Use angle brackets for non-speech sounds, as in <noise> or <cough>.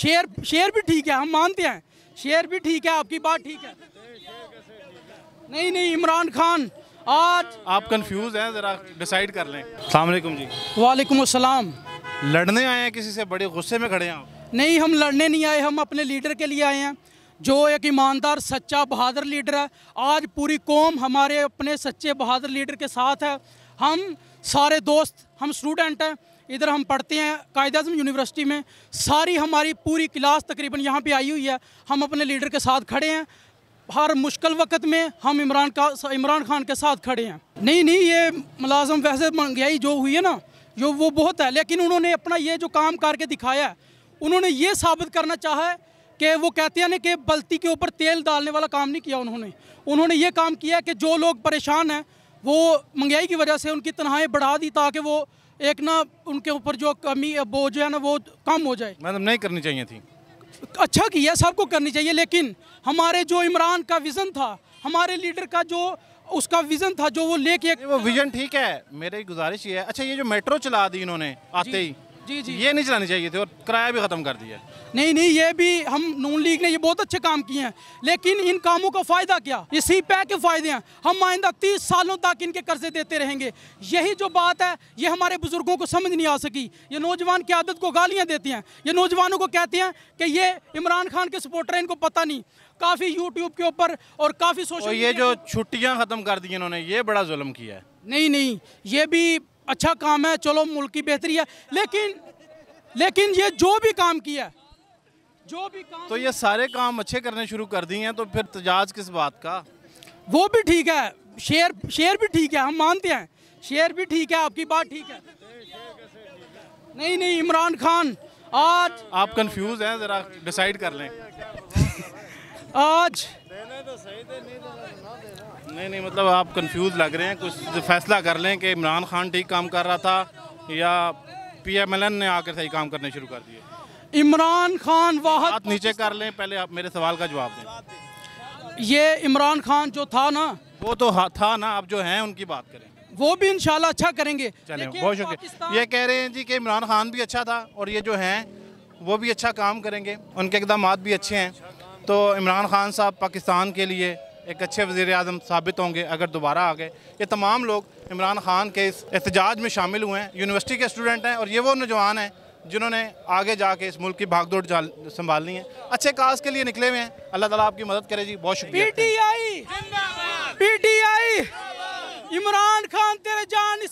share share भी ठीक है हम मानते हैं शेयर भी ठीक है आपकी बात ठीक है नहीं नहीं इमरान खान आज आप कंफ्यूज हैं ज़रा डिसाइड कर लें सलामकुम जी वालेकुम असलम लड़ने आए हैं किसी से बड़े गुस्से में खड़े हैं आप नहीं हम लड़ने नहीं आए हम अपने लीडर के लिए आए हैं जो एक ईमानदार सच्चा बहादुर लीडर है आज पूरी कौम हमारे अपने सच्चे बहादुर लीडर के साथ है हम सारे दोस्त हम स्टूडेंट हैं इधर हम पढ़ते हैं कायद अजम यूनिवर्सिटी में सारी हमारी पूरी क्लास तकरीबन यहाँ पे आई हुई है हम अपने लीडर के साथ खड़े हैं हर मुश्किल वक्त में हम इमरान का इमरान खान के साथ खड़े हैं नहीं नहीं ये मुलाजम वैसे महंगाई जो हुई है ना जो वो बहुत है लेकिन उन्होंने अपना ये जो काम करके दिखाया है उन्होंने ये साबित करना चाहा है कि वो कहते हैं ना कि बल्ती के ऊपर तेल डालने वाला काम नहीं किया उन्होंने उन्होंने ये काम किया कि जो लोग परेशान हैं वो महंगाई की वजह से उनकी तनहाई बढ़ा दी ताकि वो एक ना उनके ऊपर जो कमी बोझ है ना वो कम हो जाए मैडम नहीं करनी चाहिए थी अच्छा किया सबको करनी चाहिए लेकिन हमारे जो इमरान का विज़न था हमारे लीडर का जो उसका विज़न था जो वो लेके वो विज़न ठीक है मेरी गुजारिश ये है अच्छा ये जो मेट्रो चला दी इन्होंने आते ही जी जी ये नहीं चलानी चाहिए थी और किराया भी ख़त्म कर दिया नहीं नहीं ये भी हम नून लीग ने ये बहुत अच्छे काम किए हैं लेकिन इन कामों का फ़ायदा क्या ये सी पैक के फ़ायदे हैं हम आइंदा तीस सालों तक इनके कर्जे देते रहेंगे यही जो बात है ये हमारे बुज़ुर्गों को समझ नहीं आ सकी ये नौजवान की आदत को गालियाँ देते हैं ये नौजवानों को कहते हैं कि ये इमरान खान के सपोर्टर इनको पता नहीं काफ़ी यूट्यूब के ऊपर और काफ़ी सोशल ये जो छुट्टियाँ ख़त्म कर दी इन्होंने ये बड़ा जुलम किया है नहीं नहीं ये भी अच्छा काम है चलो मुल्क की बेहतरी है लेकिन लेकिन ये जो भी काम किया जो भी काम तो ये सारे काम अच्छे करने शुरू कर दिए हैं तो फिर तजाज किस बात का वो भी ठीक है शेयर शेयर भी ठीक है हम मानते हैं शेयर भी ठीक है आपकी बात ठीक है नहीं नहीं इमरान खान आज आप कंफ्यूज हैं ज़रा डिसाइड कर लें <laughs> आज नहीं नहीं मतलब आप कंफ्यूज लग रहे हैं कुछ फैसला कर लें कि इमरान खान ठीक काम कर रहा था या पीएमएलएन ने आकर सही काम करने शुरू कर दिए इमरान खान वाहत नीचे कर लें पहले आप मेरे सवाल का जवाब दें ये इमरान खान जो था ना वो तो था ना आप जो हैं उनकी बात करें वो भी इन अच्छा करेंगे चले बहुत शुक्रिया ये कह रहे हैं जी कि इमरान खान भी अच्छा था और ये जो हैं वो भी अच्छा काम करेंगे उनके इकदाम भी अच्छे हैं तो इमरान खान साहब पाकिस्तान के लिए एक अच्छे वजीर अजम साबित होंगे अगर दोबारा आ गए ये तमाम लोग इमरान खान के इस एहतजाज में शामिल हुए हैं यूनिवर्सिटी के स्टूडेंट हैं और ये वो नौजवान हैं जिन्होंने आगे जाके इस मुल्क की भागदौड़ संभालनी है अच्छे काज के लिए निकले हुए हैं अल्लाह ताला आपकी मदद करे जी बहुत शुक्रिया पीटीआई पीटीआई इमरान खान तेरे जान